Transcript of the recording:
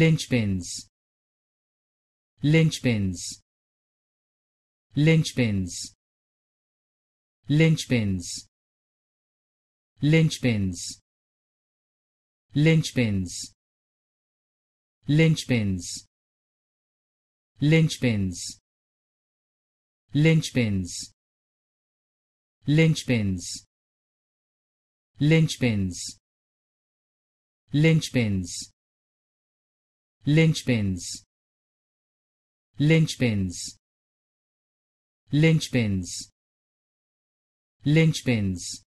Lynchpins. Lynchpins. Lynchpins. Lynchpins. Lynchpins. Lynchpins. Lynchpins. Lynchpins. Lynchpins. linchpins linchpins linchpins linchpins linchpins linchpins linchpins